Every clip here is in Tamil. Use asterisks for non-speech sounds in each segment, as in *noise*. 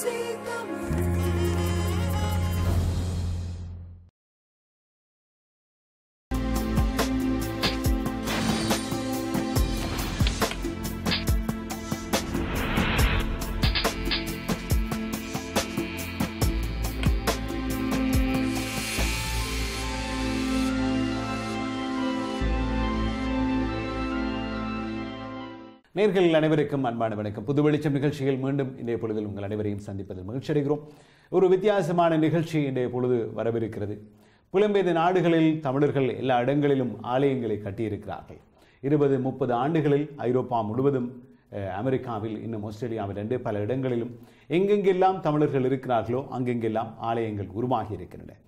moon. நேர்கள் அனைவருக்கும் அன்பான வணக்கம் புது வெளிச்சம் நிகழ்ச்சியில் மீண்டும் இன்றைய பொழுதில் உங்கள் அனைவரையும் சந்திப்பதில் மகிழ்ச்சி அடைகிறோம் ஒரு வித்தியாசமான நிகழ்ச்சி இன்றைய பொழுது வரவிருக்கிறது புலம்பெயர்ந்த நாடுகளில் தமிழர்கள் எல்லா இடங்களிலும் ஆலயங்களை கட்டியிருக்கிறார்கள் இருபது முப்பது ஆண்டுகளில் ஐரோப்பா முழுவதும் அமெரிக்காவில் இன்னும் ஆஸ்திரேலியாவில் ரெண்டு பல இடங்களிலும் எங்கெங்கெல்லாம் தமிழர்கள் இருக்கிறார்களோ அங்கெங்கெல்லாம் ஆலயங்கள் உருவாகி இருக்கின்றன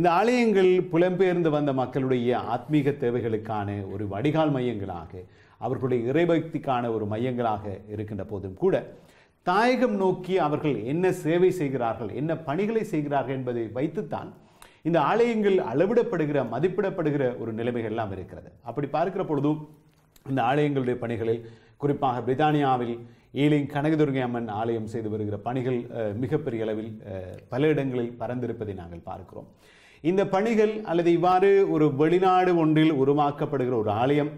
இந்த ஆலயங்கள் புலம்பெயர்ந்து வந்த மக்களுடைய ஆத்மீக தேவைகளுக்கான ஒரு வடிகால் மையங்களாக அவர்களுடைய இறைபக்திக்கான ஒரு மையங்களாக இருக்கின்ற போதும் கூட தாயகம் நோக்கி அவர்கள் என்ன சேவை செய்கிறார்கள் என்ன பணிகளை செய்கிறார்கள் என்பதை வைத்துத்தான் இந்த ஆலயங்கள் அளவிடப்படுகிற மதிப்பிடப்படுகிற ஒரு நிலைமைகள் எல்லாம் இருக்கிறது அப்படி பார்க்கிற பொழுதும் இந்த ஆலயங்களுடைய பணிகளில் குறிப்பாக பிரித்தானியாவில் ஈலிங் கனகதுர்கை அம்மன் ஆலயம் செய்து வருகிற பணிகள் மிகப்பெரிய அளவில் பல இடங்களில் பறந்திருப்பதை நாங்கள் பார்க்கிறோம் இந்த பணிகள் அல்லது இவ்வாறு ஒரு வெளிநாடு ஒன்றில் உருவாக்கப்படுகிற ஒரு ஆலயம்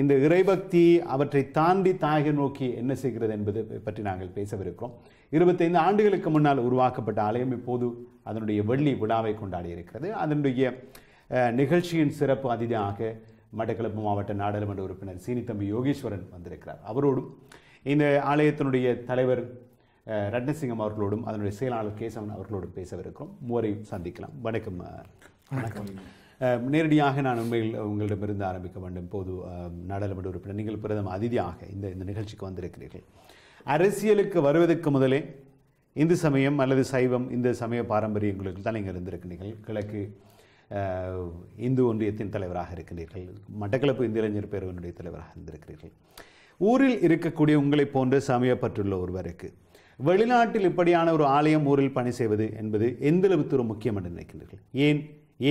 இந்த இறைபக்தி அவற்றை தாண்டி தாயகை நோக்கி என்ன செய்கிறது என்பது பற்றி நாங்கள் பேசவிருக்கிறோம் இருபத்தைந்து ஆண்டுகளுக்கு முன்னால் உருவாக்கப்பட்ட ஆலயம் இப்போது அதனுடைய வெள்ளி விழாவை கொண்டாடி இருக்கிறது அதனுடைய நிகழ்ச்சியின் சிறப்பு அதிதியாக மட்டக்களப்பு மாவட்ட நாடாளுமன்ற உறுப்பினர் சீனித்தம்பி யோகேஸ்வரன் வந்திருக்கிறார் அவரோடும் இந்த ஆலயத்தினுடைய தலைவர் ரட்னசிங்கம் அவர்களோடும் அதனுடைய செயலாளர் கேசவன் அவர்களோடும் பேசவிருக்கிறோம் மூவரை சந்திக்கலாம் வணக்கம் வணக்கம் நேரடியாக நான் உண்மையில் உங்களிடமிருந்து ஆரம்பிக்க வேண்டும் போது நாடாளுமன்ற உறுப்பினர் நீங்கள் பிரதம அதிதியாக இந்த இந்த நிகழ்ச்சிக்கு வந்திருக்கிறீர்கள் அரசியலுக்கு வருவதற்கு முதலே இந்து சமயம் அல்லது சைவம் இந்த சமய பாரம்பரியங்களுக்கு தான் நீங்கள் இருந்திருக்கிறீர்கள் கிழக்கு இந்து ஒன்றியத்தின் தலைவராக இருக்கிறீர்கள் மட்டக்களப்பு இந்து இளைஞர் பேரவனுடைய தலைவராக இருந்திருக்கிறீர்கள் ஊரில் இருக்கக்கூடிய உங்களை போன்ற பற்றுள்ள ஒருவருக்கு வெளிநாட்டில் இப்படியான ஒரு ஆலயம் ஊரில் பணி செய்வது என்பது எந்தளவு ஒரு முக்கியம் என்று நினைக்கின்றீர்கள் ஏன்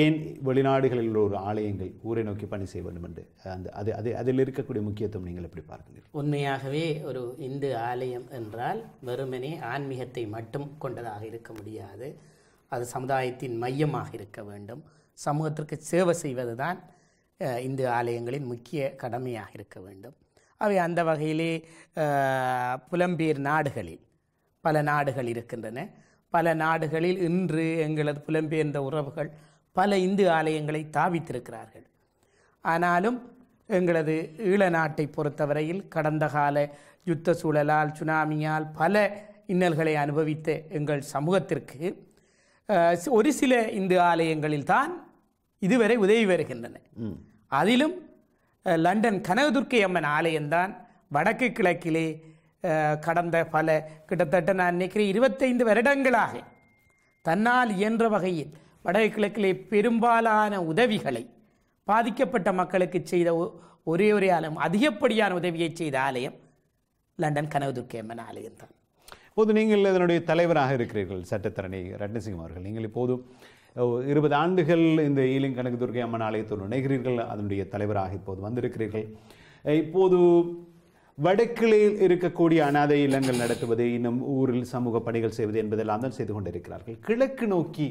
ஏன் வெளிநாடுகளில் உள்ள ஒரு ஆலயங்கள் ஊரை நோக்கி பணி செய்ய வேண்டும் என்று அந்த அது அது அதில் இருக்கக்கூடிய முக்கியத்துவம் நீங்கள் எப்படி பார்க்கிறீர்கள் உண்மையாகவே ஒரு இந்து ஆலயம் என்றால் வெறுமனே ஆன்மீகத்தை மட்டும் கொண்டதாக இருக்க முடியாது அது சமுதாயத்தின் மையமாக இருக்க வேண்டும் சமூகத்திற்கு சேவை செய்வது தான் இந்து ஆலயங்களின் முக்கிய கடமையாக இருக்க வேண்டும் அவை அந்த வகையிலே புலம்பெயர் நாடுகளில் பல நாடுகள் இருக்கின்றன பல நாடுகளில் இன்று எங்களது புலம்பெயர்ந்த உறவுகள் பல இந்து ஆலயங்களை தாவித்திருக்கிறார்கள் ஆனாலும் எங்களது ஈழ நாட்டை பொறுத்தவரையில் கடந்த கால யுத்த சூழலால் சுனாமியால் பல இன்னல்களை அனுபவித்த எங்கள் சமூகத்திற்கு ஒரு சில இந்து ஆலயங்களில் தான் இதுவரை உதவி வருகின்றன அதிலும் லண்டன் கனகதுர்க்கை அம்மன் ஆலயம்தான் வடக்கு கிழக்கிலே கடந்த பல கிட்டத்தட்ட நான் நினைக்கிறேன் இருபத்தைந்து வருடங்களாக தன்னால் இயன்ற வகையில் வடகிழக்கிலே பெரும்பாலான உதவிகளை பாதிக்கப்பட்ட மக்களுக்கு செய்த ஒரே ஒரே ஆலயம் அதிகப்படியான உதவியை செய்த ஆலயம் லண்டன் கனவு துர்க்கேமன் ஆலயம் தான் இப்போது நீங்கள் இதனுடைய தலைவராக இருக்கிறீர்கள் சட்டத்தரணி ரட்னசிங்கம் அவர்கள் நீங்கள் இப்போது இருபது ஆண்டுகள் இந்த ஈலிங் கணக்கு துர்கை அம்மன் ஆலயத்தோடு நினைகிறீர்கள் அதனுடைய தலைவராக இப்போது வந்திருக்கிறீர்கள் இப்போது வடக்கிளில் இருக்கக்கூடிய அனாதை இல்லங்கள் நடத்துவது இன்னும் ஊரில் சமூக பணிகள் செய்வது என்பதெல்லாம் தான் செய்து கொண்டிருக்கிறார்கள் கிழக்கு நோக்கி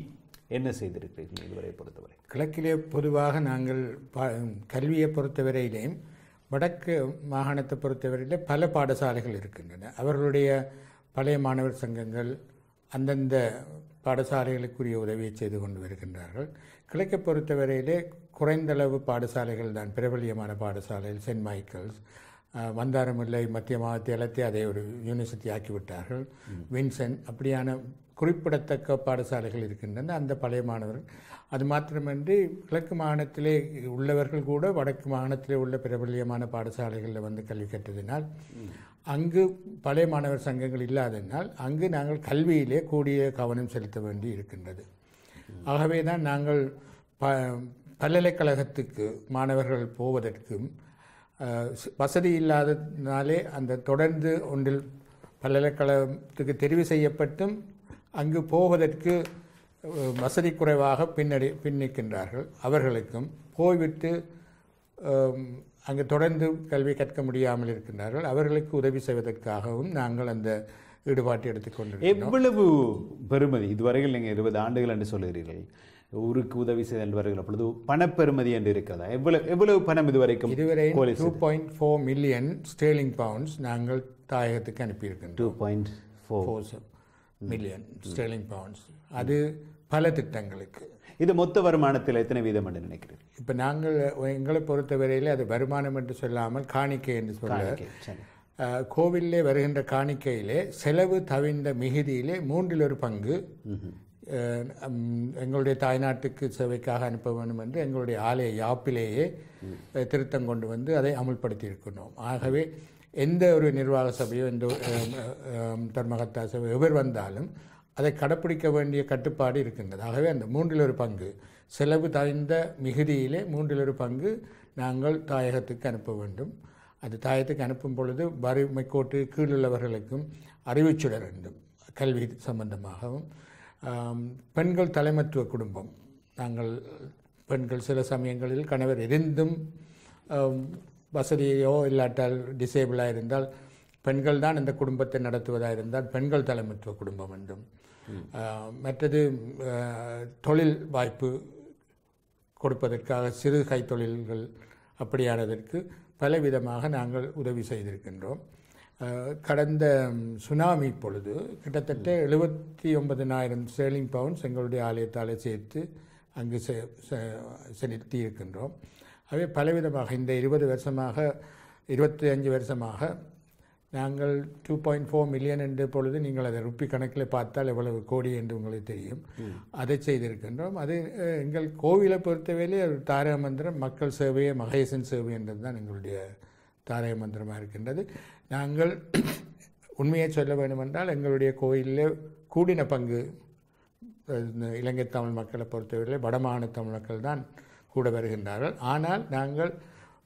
என்ன செய்திருக்கிறீர்கள் இதுவரை பொறுத்தவரை கிழக்கிலே பொதுவாக நாங்கள் கல்வியை பொறுத்தவரையிலேயும் வடக்கு மாகாணத்தை பொறுத்தவரையிலே பல பாடசாலைகள் இருக்கின்றன அவர்களுடைய பழைய மாணவர் சங்கங்கள் அந்தந்த பாடசாலைகளுக்குரிய உதவியை செய்து கொண்டு வருகின்றார்கள் கிழக்கை பொறுத்தவரையிலே குறைந்தளவு பாடசாலைகள் தான் பிரபலியமான பாடசாலைகள் சென்ட் மைக்கேல்ஸ் மந்தாரமில்லை மத்திய இலத்தை அதை ஒரு யூனிவர்சிட்டி ஆக்கிவிட்டார்கள் வின்சென்ட் அப்படியான குறிப்பிடத்தக்க பாடசாலைகள் இருக்கின்றன அந்த பழைய மாணவர்கள் அது மாத்திரமின்றி கிழக்கு மாகாணத்திலே உள்ளவர்கள் கூட வடக்கு மாகாணத்திலே உள்ள பிரபல்யமான பாடசாலைகளில் வந்து கல்வி கற்றதினால் அங்கு பழைய மாணவர் சங்கங்கள் இல்லாததினால் அங்கு நாங்கள் கல்வியிலே கூடிய கவனம் செலுத்த வேண்டி இருக்கின்றது ஆகவே தான் நாங்கள் ப பல்கலைக்கழகத்துக்கு மாணவர்கள் போவதற்கும் வசதி இல்லாததுனாலே அந்த தொடர்ந்து ஒன்றில் பல்கலைக்கழகத்துக்கு தெரிவு செய்யப்பட்டும் அங்கு போவதற்கு வசதி குறைவாக பின்னடி பின்னிக்கின்றார்கள் அவர்களுக்கும் போய்விட்டு அங்கு தொடர்ந்து கல்வி கற்க முடியாமல் இருக்கின்றார்கள் அவர்களுக்கு உதவி செய்வதற்காகவும் நாங்கள் அந்த ஈடுபாட்டை எடுத்துக்கொண்டு எவ்வளவு பெருமதி இதுவரையில் நீங்கள் இருபது ஆண்டுகள் என்று சொல்கிறீர்கள் ஊருக்கு உதவி செய்தல் வருகிற பொழுது பணப்பெருமதி என்று இருக்கிறதா எவ்வளவு எவ்வளவு பணம் இதுவரைக்கும் இதுவரை two point four million sterling pounds நாங்கள் தாயகத்துக்கு அனுப்பியிருக்கோம் two point four million sterling pounds அது பல திட்டங்களுக்கு இது மொத்த வருமானத்தில் எத்தனை வீதம் என்று நினைக்கிறேன் இப்போ நாங்கள் எங்களை பொறுத்தவரையில் அது வருமானம் என்று சொல்லாமல் காணிக்கை என்று சொல்ல கோவிலே வருகின்ற காணிக்கையிலே செலவு தவிர்ந்த மிகுதியிலே மூன்றில் ஒரு பங்கு எங்களுடைய தாய்நாட்டுக்கு சேவைக்காக அனுப்ப வேண்டும் என்று எங்களுடைய ஆலய யாப்பிலேயே திருத்தம் கொண்டு வந்து அதை அமுல்படுத்தி இருக்கணும் ஆகவே எந்த ஒரு நிர்வாக சபையோ எந்த தர்மகத்தா சபை எவர் வந்தாலும் அதை கடைப்பிடிக்க வேண்டிய கட்டுப்பாடு இருக்கின்றது ஆகவே அந்த மூன்றில் ஒரு பங்கு செலவு தாய்ந்த மிகுதியிலே மூன்றில் ஒரு பங்கு நாங்கள் தாயகத்துக்கு அனுப்ப வேண்டும் அது தாயத்துக்கு அனுப்பும் பொழுது வறுமை கோட்டு கீழுள்ளவர்களுக்கும் அறிவுச்சுடர் வேண்டும் கல்வி சம்பந்தமாகவும் பெண்கள் தலைமத்துவ குடும்பம் நாங்கள் பெண்கள் சில சமயங்களில் கணவர் இருந்தும் வசதியோ இல்லாட்டால் டிசேபிளாக இருந்தால் பெண்கள் தான் இந்த குடும்பத்தை நடத்துவதாக இருந்தால் பெண்கள் தலைமத்துவ குடும்பம் என்றும் மற்றது தொழில் வாய்ப்பு கொடுப்பதற்காக சிறு கைத்தொழில்கள் அப்படியானதற்கு பலவிதமாக நாங்கள் உதவி செய்திருக்கின்றோம் கடந்த சுனாமி பொழுது கிட்டத்தட்ட எழுபத்தி ஒன்பதினாயிரம் ஸ்டேலிங் பவுன்ஸ் எங்களுடைய ஆலயத்தால் சேர்த்து அங்கு செலுத்தி இருக்கின்றோம் அவை பலவிதமாக இந்த இருபது வருஷமாக இருபத்தி அஞ்சு வருஷமாக நாங்கள் டூ பாயிண்ட் ஃபோர் மில்லியன் என்ற பொழுது நீங்கள் அதை ருப்பி கணக்கில் பார்த்தால் எவ்வளவு கோடி என்று உங்களுக்கு தெரியும் அதை செய்திருக்கின்றோம் அது எங்கள் கோவிலை பொறுத்தவரையிலே தாரா மந்திரம் மக்கள் சேவையே மகேசன் சேவை என்றது தான் எங்களுடைய தாரக மந்திரமாக இருக்கின்றது நாங்கள் *coughs* உண்மையை சொல்ல வேண்டுமென்றால் எங்களுடைய கோயிலில் கூடின பங்கு இலங்கை தமிழ் மக்களை பொறுத்தவரையில் வடமாகாண தமிழ் மக்கள் தான் கூட வருகின்றார்கள் ஆனால் நாங்கள்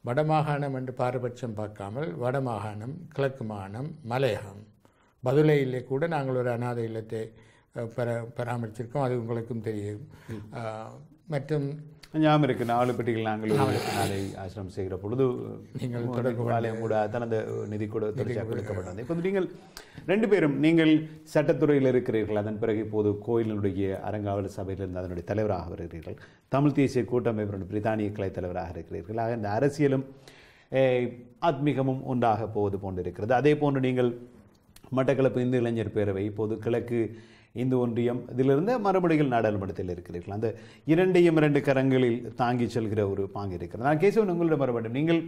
வடமாகாணம் என்று பாரபட்சம் பார்க்காமல் வடமாகாணம் கிழக்கு மாகாணம் மலையகம் பதுளையிலே கூட நாங்கள் ஒரு அநாத இல்லத்தை பர பராமரிச்சிருக்கோம் அது உங்களுக்கும் தெரியும் மற்றும் ஞாபகம் இருக்கு பெட்டிகள் நாங்கள் நாளை ஆசிரமம் செய்கிற பொழுது நீங்கள் கூட தனது நிதி கூட தொடர்ச்சியாக கொடுக்கப்பட்டது இப்போது நீங்கள் ரெண்டு பேரும் நீங்கள் சட்டத்துறையில் இருக்கிறீர்கள் அதன் பிறகு இப்போது கோயிலினுடைய அரங்காவல் சபையிலிருந்து அதனுடைய தலைவராக வருகிறீர்கள் தமிழ் தேசிய கூட்டமைப்பினுடைய பிரித்தானிய கலை தலைவராக இருக்கிறீர்கள் ஆக இந்த அரசியலும் ஆத்மீகமும் ஒன்றாக போவது போன்று இருக்கிறது அதே போன்று நீங்கள் மட்டக்களப்பு இந்து இளைஞர் பேரவை இப்போது கிழக்கு இந்து ஒன்றியம் இதிலிருந்து மறுபடியும் நாடாளுமன்றத்தில் இருக்கிறீர்கள் அந்த இரண்டையும் இரண்டு கரங்களில் தாங்கி செல்கிற ஒரு பாங்கு இருக்கிறது நான் கேசவன் உங்களிடம் வர வேண்டும் நீங்கள்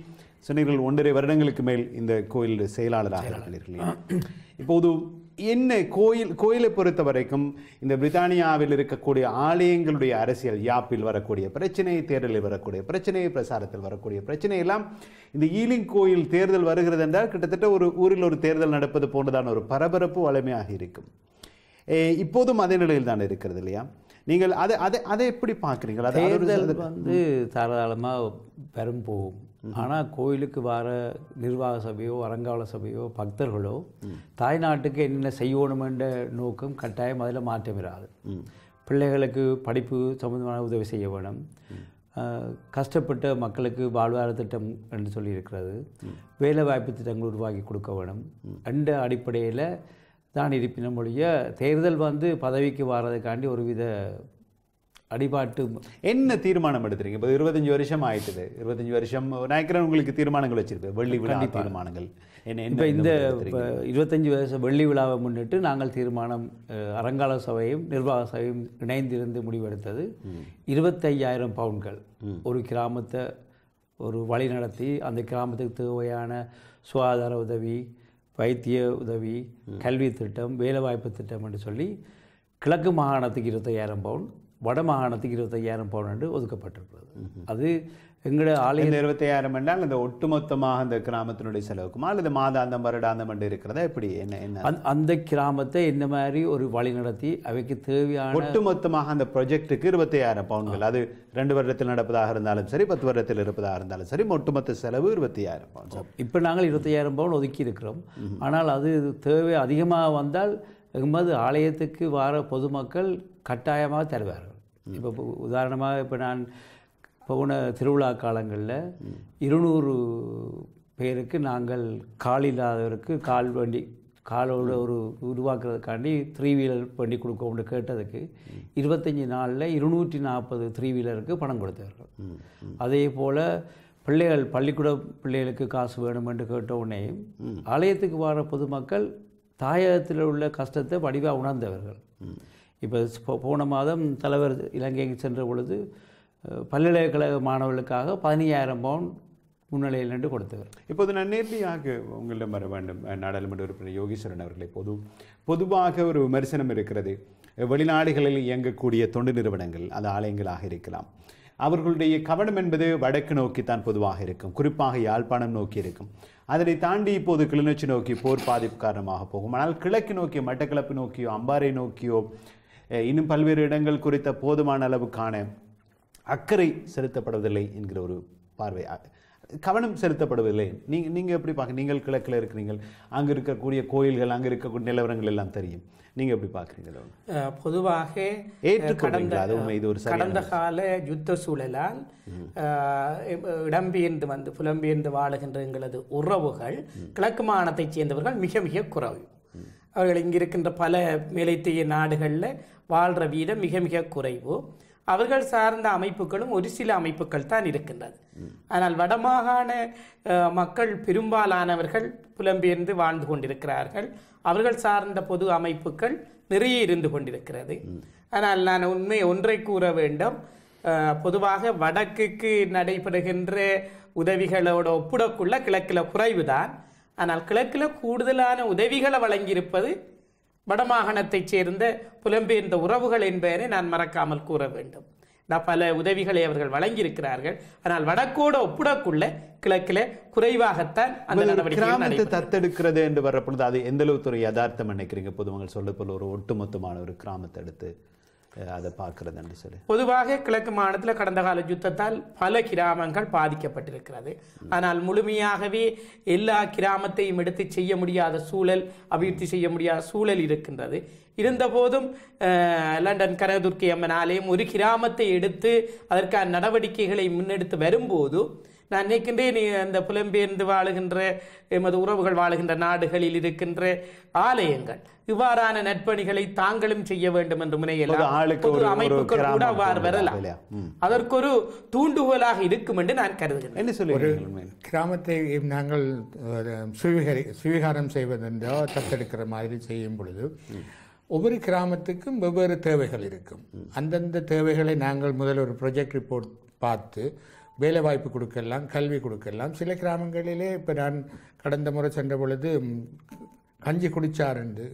சொன்னீர்கள் ஒன்றரை வருடங்களுக்கு மேல் இந்த கோயில் செயலாளராக இருக்கிறீர்கள் இப்போது என்ன கோயில் கோயிலை பொறுத்த வரைக்கும் இந்த பிரித்தானியாவில் இருக்கக்கூடிய ஆலயங்களுடைய அரசியல் யாப்பில் வரக்கூடிய பிரச்சனை தேர்தலில் வரக்கூடிய பிரச்சனை பிரசாரத்தில் வரக்கூடிய பிரச்சனை எல்லாம் இந்த ஈலிங் கோயில் தேர்தல் வருகிறது என்றால் கிட்டத்தட்ட ஒரு ஊரில் ஒரு தேர்தல் நடப்பது போன்றதான ஒரு பரபரப்பு வலிமையாக இருக்கும் இப்போதும் அதே நிலையில் தான் இருக்கிறது இல்லையா நீங்கள் அதை அதை அதை எப்படி பார்க்குறீங்களா தேர்தல் வந்து தாராளமாக பெரும் போகும் ஆனால் கோயிலுக்கு வர நிர்வாக சபையோ அரங்காவல சபையோ பக்தர்களோ தாய்நாட்டுக்கு என்னென்ன செய்யணுமென்ற நோக்கம் கட்டாயம் அதில் மாற்றம் இராது பிள்ளைகளுக்கு படிப்பு சம்பந்தமான உதவி செய்ய வேணும் கஷ்டப்பட்ட மக்களுக்கு வாழ்வாதார திட்டம் என்று சொல்லியிருக்கிறது வேலை வாய்ப்பு திட்டங்கள் உருவாக்கி கொடுக்க வேணும் என்ற அடிப்படையில் தான் இருப்பினும் மொழிய தேர்தல் வந்து பதவிக்கு வர்றதுக்காண்டி ஒரு வித அடிபாட்டு என்ன தீர்மானம் எடுத்துறீங்க இப்போ இருபத்தஞ்சி வருஷம் ஆயிட்டுது இருபத்தஞ்சி வருஷம் நினைக்கிறேன் உங்களுக்கு தீர்மானங்கள் வச்சிருப்பேன் வெள்ளி விழா தீர்மானங்கள் என்ன இப்போ இந்த இருபத்தஞ்சி வருஷம் வெள்ளி விழாவை முன்னிட்டு நாங்கள் தீர்மானம் அறங்கால சபையும் நிர்வாக சபையும் இணைந்திருந்து முடிவெடுத்தது இருபத்தையாயிரம் பவுன்கள் ஒரு கிராமத்தை ஒரு வழி நடத்தி அந்த கிராமத்துக்கு தேவையான சுகாதார உதவி வைத்திய உதவி கல்வி திட்டம் வேலைவாய்ப்பு திட்டம் என்று சொல்லி கிழக்கு மாகாணத்துக்கு இருபத்தையாயிரம் பவுன் வடமாகாணத்துக்கு இருபத்தையாயிரம் பவுன் என்று ஒதுக்கப்பட்டிருக்கிறது அது எங்களோட ஆலயம் இருபத்தையாயிரம் என்றால் அந்த ஒட்டுமொத்தமாக அந்த கிராமத்தினுடைய செலவுக்குமா அல்லது மாதாந்தம் வருடாந்தம் என்று இருக்கிறதா எப்படி என்ன என்ன அந்த கிராமத்தை இந்த மாதிரி ஒரு வழி நடத்தி அவைக்கு தேவையான ஒட்டுமொத்தமாக அந்த ப்ரொஜெக்டுக்கு இருபத்தையாயிரம் பவுன்கள் அது ரெண்டு வருடத்தில் நடப்பதாக இருந்தாலும் சரி பத்து வருடத்தில் இருப்பதாக இருந்தாலும் சரி ஒட்டுமொத்த செலவு இருபத்தையாயிரம் பவுன் இப்போ நாங்கள் இருபத்தையாயிரம் பவுன் ஒதுக்கி இருக்கிறோம் ஆனால் அது தேவை அதிகமாக வந்தால் எங்கும்போது ஆலயத்துக்கு வர பொதுமக்கள் கட்டாயமாக தருவார்கள் இப்போ உதாரணமாக இப்போ நான் போன திருவிழா காலங்களில் இருநூறு பேருக்கு நாங்கள் கால் இல்லாதவருக்கு கால் வண்டி காலோட ஒரு உருவாக்குறதுக்காண்டி த்ரீ வீலர் பண்ணி கொடுக்கோம்னு கேட்டதுக்கு இருபத்தஞ்சி நாளில் இருநூற்றி நாற்பது த்ரீ வீலருக்கு பணம் கொடுத்தார்கள் அதே போல் பிள்ளைகள் பள்ளிக்கூட பிள்ளைகளுக்கு காசு வேணும் என்று கேட்டவுடனே ஆலயத்துக்கு வர பொதுமக்கள் தாயகத்தில் உள்ள கஷ்டத்தை வடிவாக உணர்ந்தவர்கள் இப்போ போன மாதம் தலைவர் இலங்கைக்கு சென்ற பொழுது பல்கலைக்கழக மாணவர்களுக்காக பதினையாயிரம் பவுண்ட் முன்னிலையில் நின்று கொடுத்தவர் இப்போது நான் நேர்மையாக உங்களிடம் வர வேண்டும் நாடாளுமன்ற உறுப்பினர் யோகீஸ்வரன் அவர்களை பொது பொதுவாக ஒரு விமர்சனம் இருக்கிறது வெளிநாடுகளில் இயங்கக்கூடிய தொண்டு நிறுவனங்கள் அது ஆலயங்களாக இருக்கலாம் அவர்களுடைய கவனம் என்பது வடக்கு நோக்கி தான் பொதுவாக இருக்கும் குறிப்பாக யாழ்ப்பாணம் நோக்கி இருக்கும் அதனை தாண்டி இப்போது கிளிநொச்சி நோக்கி போர் பாதிப்பு காரணமாக போகும் ஆனால் கிழக்கு நோக்கியோ மட்டக்கிழப்பு நோக்கியோ அம்பாறை நோக்கியோ இன்னும் பல்வேறு இடங்கள் குறித்த போதுமான அளவுக்கான அக்கறை செலுத்தப்படுவதில்லை என்கிற ஒரு பார்வை கவனம் செலுத்தப்படுவதில்லை நீங்கள் நீங்கள் எப்படி பார்க்க நீங்கள் கிழக்கில் இருக்கிறீங்கள் அங்கே இருக்கக்கூடிய கோயில்கள் அங்கே இருக்கக்கூடிய நிலவரங்கள் எல்லாம் தெரியும் நீங்கள் எப்படி பார்க்குறீங்க பொதுவாக கடந்த இது ஒரு கடந்த கால யுத்த சூழலால் இடம்பெயர்ந்து வந்து புலம்பெயர்ந்து வாழுகின்ற எங்களது உறவுகள் கிழக்கு மாகாணத்தைச் சேர்ந்தவர்கள் மிக மிக குறைவு அவர்கள் இங்கிருக்கின்ற பல மேலைத்திய நாடுகளில் வாழ்கிற வீதம் மிக மிக குறைவு அவர்கள் சார்ந்த அமைப்புகளும் ஒரு சில அமைப்புகள் தான் இருக்கின்றது ஆனால் வடமாகாண மக்கள் பெரும்பாலானவர்கள் புலம்பெயர்ந்து வாழ்ந்து கொண்டிருக்கிறார்கள் அவர்கள் சார்ந்த பொது அமைப்புகள் நிறைய இருந்து கொண்டிருக்கிறது ஆனால் நான் உண்மை ஒன்றை கூற வேண்டும் பொதுவாக வடக்குக்கு நடைபெறுகின்ற உதவிகளோட ஒப்பிடக்குள்ள கிழக்கில் குறைவுதான் ஆனால் கிழக்கில் கூடுதலான உதவிகளை வழங்கியிருப்பது வடமாகாணத்தைச் சேர்ந்த புலம்பெயர்ந்த உறவுகள் என்பதனை நான் மறக்காமல் கூற வேண்டும் பல உதவிகளை அவர்கள் வழங்கியிருக்கிறார்கள் ஆனால் வடக்கோட ஒப்பிடக்குள்ள கிழக்கில் குறைவாகத்தான் அந்த தத்தெடுக்கிறது என்று வர்ற பொழுது அது எந்தளவு துறை யதார்த்தம் நினைக்கிறீங்க பொதுமக்கள் சொல்ல போல ஒரு ஒட்டுமொத்தமான ஒரு கிராமத்தை எடுத்து அதை பார்க்கறது என்று சொல்லி பொதுவாக கிழக்கு மாநிலத்தில் கடந்த கால யுத்தத்தால் பல கிராமங்கள் பாதிக்கப்பட்டிருக்கிறது ஆனால் முழுமையாகவே எல்லா கிராமத்தையும் எடுத்து செய்ய முடியாத சூழல் அபிவிருத்தி செய்ய முடியாத சூழல் இருக்கின்றது இருந்தபோதும் லண்டன் கனகதுர்க்கி அம்மன் ஆலயம் ஒரு கிராமத்தை எடுத்து அதற்கான நடவடிக்கைகளை முன்னெடுத்து வரும்போது நான் நினைக்கின்றேன் அந்த புலம்பெயர்ந்து வாழுகின்ற எமது உறவுகள் வாழுகின்ற நாடுகளில் இருக்கின்ற ஆலயங்கள் இவ்வாறான நற்பணிகளை தாங்களும் செய்ய வேண்டும் என்று முனையெல்லாம் பொது கூட அவ்வாறு வரலாம் அதற்கொரு தூண்டுகோலாக இருக்கும் என்று நான் கருதுகிறேன் என்ன கிராமத்தை நாங்கள் சுவீகாரம் செய்வதென்றோ தத்தெடுக்கிற மாதிரி செய்யும் பொழுது ஒவ்வொரு கிராமத்துக்கும் வெவ்வேறு தேவைகள் இருக்கும் அந்தந்த தேவைகளை நாங்கள் முதல் ஒரு ப்ரொஜெக்ட் ரிப்போர்ட் பார்த்து வேலைவாய்ப்பு கொடுக்கலாம் கல்வி கொடுக்கலாம் சில கிராமங்களிலே இப்போ நான் கடந்த முறை சென்ற பொழுது கஞ்சி குடிச்சார் என்று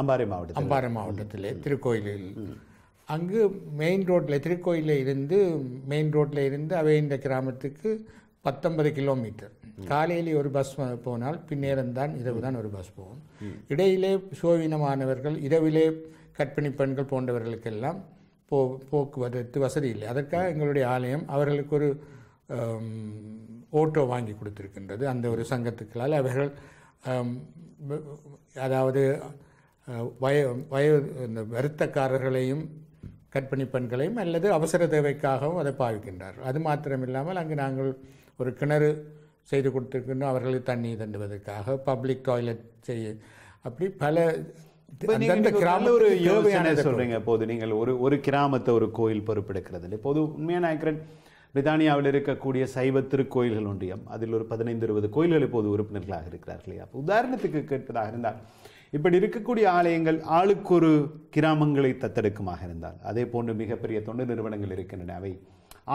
அம்பாறை மாவட்டம் அம்பாறை மாவட்டத்தில் திருக்கோயிலில் அங்கு மெயின் ரோட்டில் திருக்கோயிலில் இருந்து மெயின் ரோட்டில் இருந்து அவை இந்த கிராமத்துக்கு பத்தொன்பது கிலோமீட்டர் காலையில் ஒரு பஸ் போனால் பின்னேரம் தான் இரவு தான் ஒரு பஸ் போகும் இடையிலே சுவீனமானவர்கள் இரவிலே கற்பிணி பெண்கள் போன்றவர்களுக்கெல்லாம் போ போக்குவரத்து வசதி இல்லை அதற்காக எங்களுடைய ஆலயம் அவர்களுக்கு ஒரு ஓட்டோ வாங்கி கொடுத்துருக்கின்றது அந்த ஒரு சங்கத்துக்களால் அவர்கள் அதாவது வய வய இந்த வருத்தக்காரர்களையும் கற்பிணி பெண்களையும் அல்லது அவசர தேவைக்காகவும் அதை பாவிக்கின்றார்கள் அது மாத்திரமில்லாமல் அங்கு நாங்கள் ஒரு கிணறு செய்து கொடுத்துருக்கின்றோம் அவர்களுக்கு தண்ணி தண்டுவதற்காக பப்ளிக் டாய்லெட் செய்ய அப்படி பல அந்தந்த கிராம ஒரு யோகையான சொல்றீங்க போது நீங்கள் ஒரு ஒரு கிராமத்தை ஒரு கோயில் பொறுப்பெடுக்கிறது இப்போது உண்மையான ஆக்கிறன் பிரித்தானியாவில் இருக்கக்கூடிய சைவ திருக்கோயில்கள் ஒன்றியம் அதில் ஒரு பதினைந்து இருபது கோயில்கள் இப்போது உறுப்பினர்களாக இருக்கிறார்களே அப்போ உதாரணத்துக்கு கேட்பதாக இருந்தால் இப்படி இருக்கக்கூடிய ஆலயங்கள் ஆளுக்கு ஒரு கிராமங்களை தத்தெடுக்குமாக இருந்தால் அதே போன்று மிகப்பெரிய தொண்டு நிறுவனங்கள் இருக்கின்றன அவை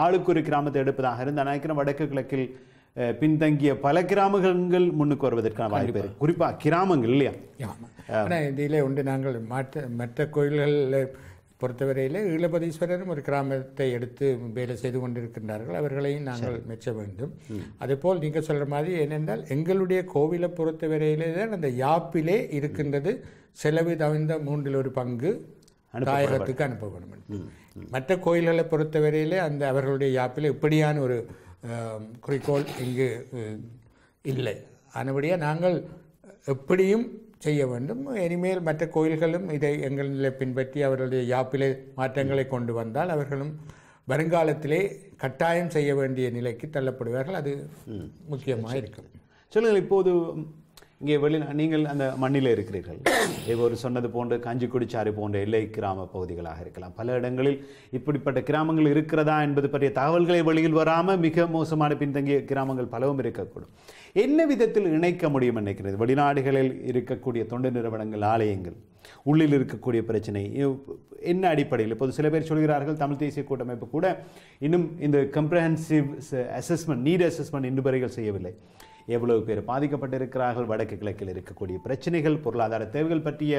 ஆளுக்கு ஒரு கிராமத்தை எடுப்பதாக இருந்தால் நினைக்கிறேன் வடக்கு கிழக்கில் பின்தங்கிய பல கிராமங்கள் முன்னுக்கு வருவதற்கான வாய்ப்பு இருக்கு குறிப்பாக கிராமங்கள் இல்லையா ஆனால் இதில் உண்டு நாங்கள் மற்ற மற்ற கோயில்களில் பொறுத்தவரையில் ஈழபதீஸ்வரரும் ஒரு கிராமத்தை எடுத்து வேலை செய்து கொண்டிருக்கின்றார்கள் அவர்களையும் நாங்கள் மெச்ச வேண்டும் அதுபோல் நீங்கள் சொல்கிற மாதிரி ஏனென்றால் எங்களுடைய கோவிலை பொறுத்தவரையிலே தான் அந்த யாப்பிலே இருக்கின்றது செலவு தவிர்ந்த மூன்றில் ஒரு பங்கு தாயகத்துக்கு அனுப்ப வேண்டும் மற்ற கோயில்களை பொறுத்தவரையிலே அந்த அவர்களுடைய யாப்பிலே இப்படியான ஒரு குறிக்கோள் இங்கு இல்லை அதுபடியாக நாங்கள் எப்படியும் செய்ய வேண்டும் இனிமேல் மற்ற கோயில்களும் இதை எங்கள் நிலை பின்பற்றி அவர்களுடைய யாப்பிலே மாற்றங்களை கொண்டு வந்தால் அவர்களும் வருங்காலத்திலே கட்டாயம் செய்ய வேண்டிய நிலைக்கு தள்ளப்படுவார்கள் அது முக்கியமாக இருக்கும் சொல்லுங்கள் இப்போது இங்கே வெளி நீங்கள் அந்த மண்ணில் இருக்கிறீர்கள் இவர் சொன்னது போன்ற காஞ்சிக்குடிச்சாறு போன்ற எல்லை கிராம பகுதிகளாக இருக்கலாம் பல இடங்களில் இப்படிப்பட்ட கிராமங்கள் இருக்கிறதா என்பது பற்றிய தகவல்களை வெளியில் வராமல் மிக மோசமான பின்தங்கிய கிராமங்கள் பலவும் இருக்கக்கூடும் என்ன விதத்தில் இணைக்க முடியும் நினைக்கிறது வெளிநாடுகளில் இருக்கக்கூடிய தொண்டு நிறுவனங்கள் ஆலயங்கள் உள்ளில் இருக்கக்கூடிய பிரச்சனை என்ன அடிப்படையில் இப்போது சில பேர் சொல்கிறார்கள் தமிழ் தேசிய கூட்டமைப்பு கூட இன்னும் இந்த கம்ப்ரஹென்சிவ் அசஸ்மெண்ட் நீட் அசஸ்மெண்ட் இன்று வரைகள் செய்யவில்லை எவ்வளவு பேர் பாதிக்கப்பட்டிருக்கிறார்கள் வடக்கு கிழக்கில் இருக்கக்கூடிய பிரச்சனைகள் பொருளாதார தேவைகள் பற்றிய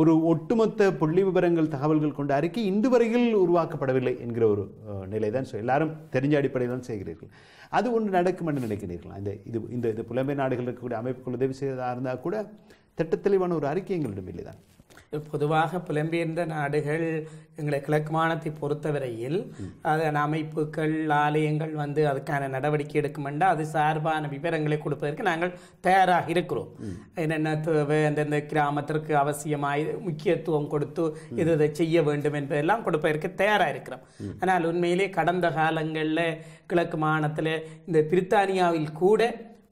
ஒரு ஒட்டுமொத்த புள்ளி விவரங்கள் தகவல்கள் கொண்ட அறிக்கை இன்று வரையில் உருவாக்கப்படவில்லை என்கிற ஒரு நிலை தான் ஸோ எல்லாரும் தெரிஞ்ச அடிப்படையில் தான் செய்கிறீர்கள் அது ஒன்று நடக்கும் என்று நினைக்கிறீர்கள் இந்த இது இந்த இது புலமை நாடுகள் இருக்கக்கூடிய அமைப்புகள் உதவி செய்வதாக இருந்தால் கூட திட்டத்தெளிவான ஒரு அறிக்கை எங்களிடம் இல்லை தான் பொதுவாக புலம்பெயர்ந்த நாடுகள் எங்களை கிழக்கு மாநிலத்தை பொறுத்தவரையில் அதன் அமைப்புகள் ஆலயங்கள் வந்து அதுக்கான நடவடிக்கை எடுக்குமெண்டா அது சார்பான விவரங்களை கொடுப்பதற்கு நாங்கள் தயாராக இருக்கிறோம் என்னென்ன அந்தந்த கிராமத்திற்கு அவசியமாய் முக்கியத்துவம் கொடுத்து இது இதை செய்ய வேண்டும் என்பதெல்லாம் கொடுப்பதற்கு தயாராக இருக்கிறோம் ஆனால் உண்மையிலே கடந்த காலங்களில் கிழக்கு மாநிலத்தில் இந்த பிரித்தானியாவில் கூட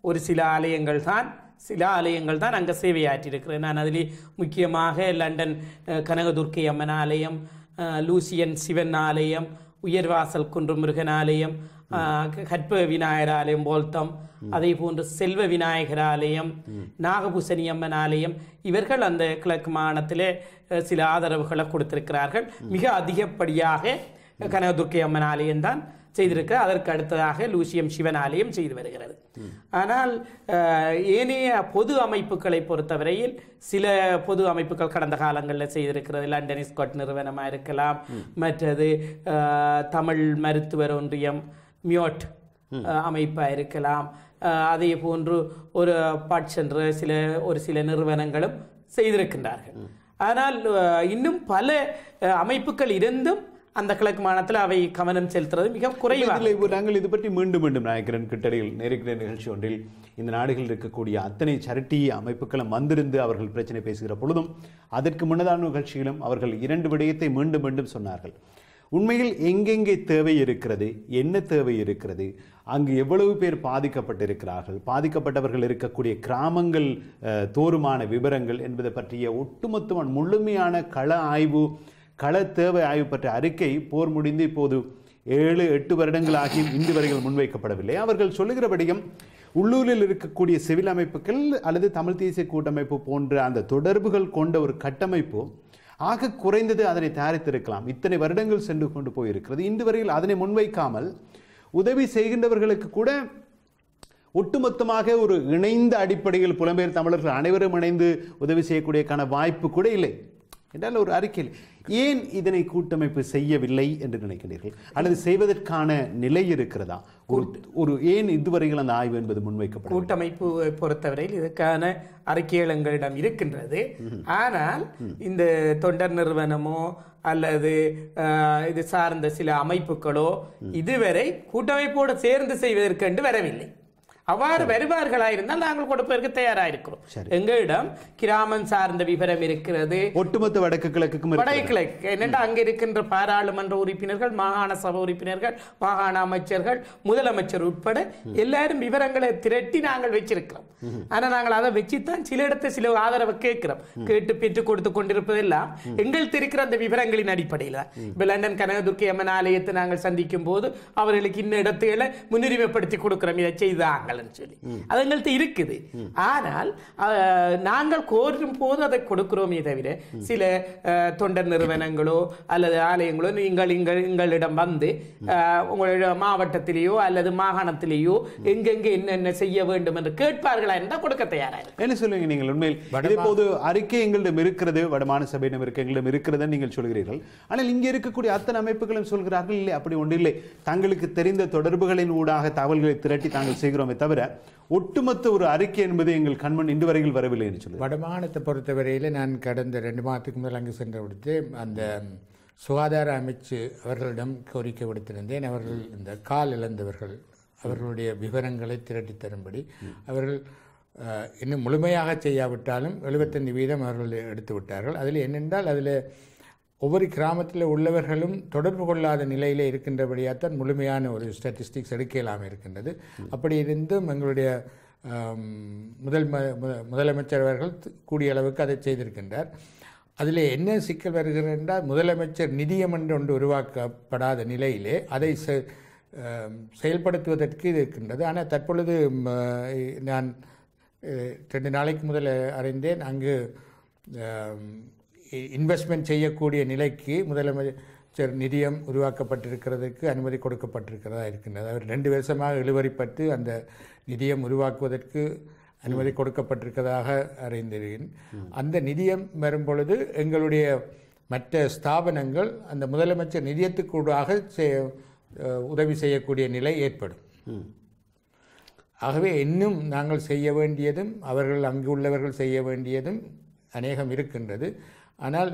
ஒரு சில ஆலயங்கள் தான் சில ஆலயங்கள் தான் அங்கே சேவையாற்றியிருக்கிறேன் நான் அதில் முக்கியமாக லண்டன் கனகதுர்க்கை அம்மன் ஆலயம் லூசியன் சிவன் ஆலயம் உயர்வாசல் குன்று முருகன் ஆலயம் கற்ப விநாயகர் ஆலயம் போல்தம் அதே போன்று செல்வ விநாயகர் ஆலயம் நாகபூசணி அம்மன் ஆலயம் இவர்கள் அந்த கிழக்கு மாநிலத்தில் சில ஆதரவுகளை கொடுத்திருக்கிறார்கள் மிக அதிகப்படியாக கனகதுர்க்கை அம்மன் ஆலயம்தான் செய்திருக்க அதற்கு அடுத்ததாக லூசியம் சிவன் ஆலயம் செய்து வருகிறது ஆனால் ஏனைய பொது அமைப்புகளை பொறுத்தவரையில் சில பொது அமைப்புகள் கடந்த காலங்களில் செய்திருக்கிறது லண்டன் ஸ்காட் நிறுவனமாக இருக்கலாம் மற்றது தமிழ் மருத்துவர் ஒன்றியம் மியோட் அமைப்பாக இருக்கலாம் அதே போன்று ஒரு சென்று சில ஒரு சில நிறுவனங்களும் செய்திருக்கின்றார்கள் ஆனால் இன்னும் பல அமைப்புகள் இருந்தும் அந்த கிழக்கு மாநிலத்தில் அவை கவனம் செலுத்துறது மிக குறைவாக நாங்கள் இது பற்றி மீண்டும் மீண்டும் நாயக்கரன் கிட்டடையில் நேருக்கிற நிகழ்ச்சி ஒன்றில் இந்த நாடுகளில் இருக்கக்கூடிய அத்தனை சரட்டி அமைப்புகளும் வந்திருந்து அவர்கள் பிரச்சனை பேசுகிற பொழுதும் அதற்கு முன்னதான நிகழ்ச்சியிலும் அவர்கள் இரண்டு விடயத்தை மீண்டும் மீண்டும் சொன்னார்கள் உண்மையில் எங்கெங்கே தேவை இருக்கிறது என்ன தேவை இருக்கிறது அங்கு எவ்வளவு பேர் பாதிக்கப்பட்டிருக்கிறார்கள் பாதிக்கப்பட்டவர்கள் இருக்கக்கூடிய கிராமங்கள் தோறுமான விவரங்கள் என்பது பற்றிய ஒட்டுமொத்தமான முழுமையான கள ஆய்வு கள தேவை ஆய்வு பற்றிய அறிக்கை போர் முடிந்து இப்போது ஏழு எட்டு வருடங்கள் ஆகியும் இன்று வரைகள் முன்வைக்கப்படவில்லை அவர்கள் சொல்லுகிறபடியும் உள்ளூரில் இருக்கக்கூடிய சிவில் அமைப்புகள் அல்லது தமிழ் தேசிய கூட்டமைப்பு போன்ற அந்த தொடர்புகள் கொண்ட ஒரு கட்டமைப்பு ஆக குறைந்தது அதனை தயாரித்திருக்கலாம் இத்தனை வருடங்கள் சென்று கொண்டு போயிருக்கிறது இன்று வரையில் அதனை முன்வைக்காமல் உதவி செய்கின்றவர்களுக்கு கூட ஒட்டுமொத்தமாக ஒரு இணைந்த அடிப்படையில் புலம்பெயர் தமிழர்கள் அனைவரும் இணைந்து உதவி செய்யக்கூடியக்கான வாய்ப்பு கூட இல்லை என்றால் ஒரு அறிக்கையில் ஏன் இதனை கூட்டமைப்பு செய்யவில்லை என்று நினைக்கிறீர்கள் அல்லது செய்வதற்கான நிலை இருக்கிறதா ஒரு ஏன் இதுவரையில் அந்த ஆய்வு என்பது முன்வைக்கப்படும் கூட்டமைப்பு பொறுத்தவரையில் இதற்கான அறிக்கைகள் எங்களிடம் இருக்கின்றது ஆனால் இந்த தொண்டர் நிறுவனமோ அல்லது இது சார்ந்த சில அமைப்புகளோ இதுவரை கூட்டமைப்போடு சேர்ந்து செய்வதற்கென்று வரவில்லை அவ்வாறு வருவார்களாயிருந்தால் நாங்கள் கொடுப்பதற்கு தயாரா இருக்கிறோம் எங்களிடம் கிராமம் சார்ந்த விவரம் இருக்கிறது ஒட்டுமொத்த வடக்கு கிழக்கு வடக்கு கிழக்கு அங்க இருக்கின்ற பாராளுமன்ற உறுப்பினர்கள் மாகாண சபை உறுப்பினர்கள் மாகாண அமைச்சர்கள் முதலமைச்சர் உட்பட எல்லாரும் விவரங்களை திரட்டி நாங்கள் வச்சிருக்கிறோம் ஆனா நாங்கள் அதை வச்சுத்தான் சில இடத்தை சில ஆதரவை கேட்கிறோம் கேட்டு பெற்றுக் கொடுத்து கொண்டிருப்பதெல்லாம் எங்களுக்கு இருக்கிற அந்த விவரங்களின் அடிப்படையில் இப்ப லண்டன் கனகதுர்க்கி அம்மன் ஆலயத்தை நாங்கள் சந்திக்கும் போது அவர்களுக்கு இன்ன இடத்துல முன்னுரிமைப்படுத்தி கொடுக்கிறோம் இதை செய்தாங்க செய்கிறாங்கன்னு சொல்லி அது எங்கள்கிட்ட இருக்குது ஆனால் நாங்கள் கோரும் போது அதை கொடுக்கிறோமே தவிர சில தொண்டர் நிறுவனங்களோ அல்லது ஆலயங்களோ நீங்கள் எங்கள் எங்களிடம் வந்து உங்களுடைய மாவட்டத்திலேயோ அல்லது மாகாணத்திலேயோ எங்கெங்கே என்னென்ன செய்ய வேண்டும் என்று கேட்பார்களா என்றால் கொடுக்க தயாராக என்ன சொல்லுவீங்க நீங்கள் உண்மையில் இப்போது அறிக்கை எங்களிடம் இருக்கிறது வடமான சபையிடம் இருக்கு எங்களிடம் இருக்கிறதுன்னு நீங்கள் சொல்கிறீர்கள் ஆனால் இங்கே இருக்கக்கூடிய அத்தனை அமைப்புகளும் சொல்கிறார்கள் இல்லை அப்படி ஒன்று இல்லை தங்களுக்கு தெரிந்த தொடர்புகளின் ஊடாக தகவல்களை திரட்டி தாங்கள் செய்கிறோமே தவிர தவிர ஒட்டுமொத்த ஒரு அறிக்கை என்பது எங்கள் கண்மண் இன்று வரையில் வரவில்லை என்று சொல்லி வடமாநிலத்தை பொறுத்தவரையில் நான் கடந்த ரெண்டு மாதத்துக்கு முதல் அங்கு சென்ற விடுத்து அந்த சுகாதார அமைச்சு அவர்களிடம் கோரிக்கை விடுத்திருந்தேன் அவர்கள் இந்த கால் இழந்தவர்கள் அவர்களுடைய விவரங்களை திரட்டி தரும்படி அவர்கள் இன்னும் முழுமையாக செய்யாவிட்டாலும் எழுபத்தஞ்சு வீதம் அவர்கள் எடுத்து விட்டார்கள் அதில் என்னென்றால் அதில் ஒவ்வொரு கிராமத்தில் உள்ளவர்களும் தொடர்பு கொள்ளாத நிலையிலே இருக்கின்றபடியாகத்தான் முழுமையான ஒரு ஸ்டாட்டிஸ்டிக்ஸ் எடுக்க இல்லாமல் இருக்கின்றது அப்படி இருந்தும் எங்களுடைய முதல் முதலமைச்சர் அவர்கள் கூடிய அளவுக்கு அதை செய்திருக்கின்றார் அதில் என்ன சிக்கல் வருகிறது என்றால் முதலமைச்சர் நிதியமன்ற ஒன்று உருவாக்கப்படாத நிலையிலே அதை செயல்படுத்துவதற்கு இது இருக்கின்றது ஆனால் தற்பொழுது நான் ரெண்டு நாளைக்கு முதல் அறிந்தேன் அங்கு இன்வெஸ்ட்மெண்ட் செய்யக்கூடிய நிலைக்கு முதலமைச்சர் நிதியம் உருவாக்கப்பட்டிருக்கிறதுக்கு அனுமதி கொடுக்கப்பட்டிருக்கிறதா இருக்கின்றது அவர் ரெண்டு வருஷமாக இழுவரிப்பட்டு அந்த நிதியம் உருவாக்குவதற்கு அனுமதி கொடுக்கப்பட்டிருக்கிறதாக அறிந்திருக்கிறேன் அந்த நிதியம் வரும்பொழுது எங்களுடைய மற்ற ஸ்தாபனங்கள் அந்த முதலமைச்சர் நிதியத்துக்கூடாக உதவி செய்யக்கூடிய நிலை ஏற்படும் ஆகவே இன்னும் நாங்கள் செய்ய வேண்டியதும் அவர்கள் அங்கு உள்ளவர்கள் செய்ய வேண்டியதும் அநேகம் இருக்கின்றது ஆனால்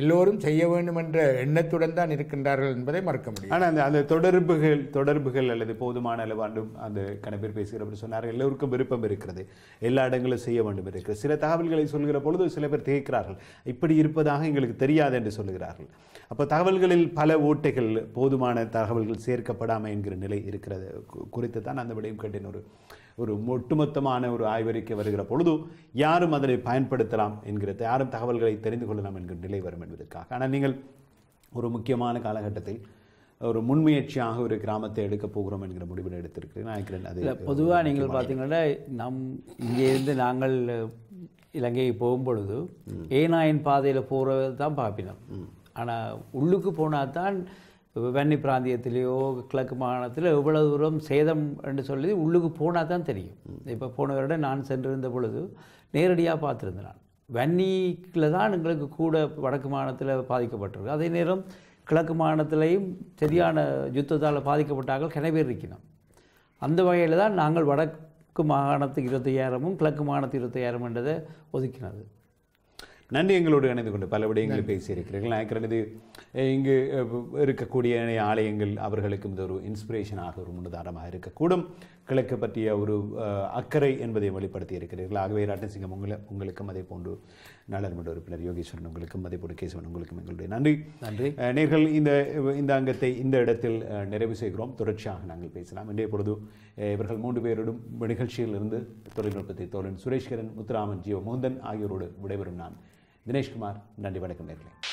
எல்லோரும் செய்ய வேண்டும் என்ற எண்ணத்துடன் தான் இருக்கின்றார்கள் என்பதை மறக்க முடியும் ஆனால் அந்த அந்த தொடர்புகள் தொடர்புகள் அல்லது போதுமான அளவாண்டும் அந்த கணப்பேர் பேசுகிற அப்படின்னு சொன்னார்கள் எல்லோருக்கும் விருப்பம் இருக்கிறது எல்லா இடங்களும் செய்ய வேண்டும் இருக்கிறது சில தகவல்களை சொல்கிற பொழுது சில பேர் திகைக்கிறார்கள் இப்படி இருப்பதாக எங்களுக்கு தெரியாது என்று சொல்கிறார்கள் அப்போ தகவல்களில் பல ஓட்டைகள் போதுமான தகவல்கள் சேர்க்கப்படாமல் என்கிற நிலை இருக்கிறது குறித்து தான் அந்த விடையும் கேட்டேன் ஒரு ஒரு ஒட்டுமொத்தமான ஒரு ஆய்வறிக்கை வருகிற பொழுது யாரும் அதனை பயன்படுத்தலாம் என்கிற யாரும் தகவல்களை தெரிந்து கொள்ளலாம் என்கிற நிலை வரும் என்பதற்காக ஆனால் நீங்கள் ஒரு முக்கியமான காலகட்டத்தில் ஒரு முன்முயற்சியாக ஒரு கிராமத்தை எடுக்க போகிறோம் என்கிற முடிவில் எடுத்திருக்கு நான் நினைக்கிறேன் அது பொதுவாக நீங்கள் பார்த்தீங்கன்னா நம் இங்கேருந்து நாங்கள் இலங்கைக்கு போகும்பொழுது ஏனாயின் பாதையில் போகிறது தான் பார்ப்பினோம் ஆனால் உள்ளுக்கு போனால் தான் வெண்ணி பிராந்தியத்திலேயோ கிழக்கு மாகாணத்தில் எவ்வளோ தூரம் சேதம் என்று சொல்லி உள்ளுக்கு போனால் தான் தெரியும் இப்போ போன வருடம் நான் சென்றிருந்த பொழுது நேரடியாக பார்த்துருந்தேன் நான் வன்னிக்கில் தான் எங்களுக்கு கூட வடக்கு மாகாணத்தில் பாதிக்கப்பட்டிருக்கு அதே நேரம் கிழக்கு மாகாணத்திலையும் சரியான யுத்தத்தால் பாதிக்கப்பட்டார்கள் கிணபேர் இருக்கணும் அந்த வகையில் தான் நாங்கள் வடக்கு மாகாணத்துக்கு இருபத்தையாயிரமும் கிழக்கு மாகாணத்துக்கு இருபத்தையாயிரம் என்றதை ஒதுக்கினது நன்றி எங்களோடு இணைந்து கொண்டு பல விடயங்களை பேசியிருக்கிறீர்கள் நினைக்கிறது இங்கு இருக்கக்கூடிய ஆலயங்கள் அவர்களுக்கும் இது ஒரு இன்ஸ்பிரேஷனாக ஒரு முன்னுதாரமாக இருக்கக்கூடும் கிழக்கு பற்றிய ஒரு அக்கறை என்பதை வெளிப்படுத்தி இருக்கிறீர்கள் ஆகவே ராட்டன்சிங்கம் உங்களை உங்களுக்கும் அதே போன்று நாடாளுமன்ற உறுப்பினர் யோகேஸ்வரன் உங்களுக்கும் அதே போன்று கேசவன் உங்களுக்கும் எங்களுடைய நன்றி நன்றி நேர்கள் இந்த இந்த அங்கத்தை இந்த இடத்தில் நிறைவு செய்கிறோம் தொடர்ச்சியாக நாங்கள் பேசலாம் இன்றைய பொழுது இவர்கள் மூன்று பேரோடும் நிகழ்ச்சியில் இருந்து தொழில்நுட்பத்தை தோழன் சுரேஷ்கரன் முத்துராமன் ஜீவ மோந்தன் ஆகியோரோடு விடைபெறும் நான் தினேஷ்குமார் நன்றி வணக்கம் நேர்களே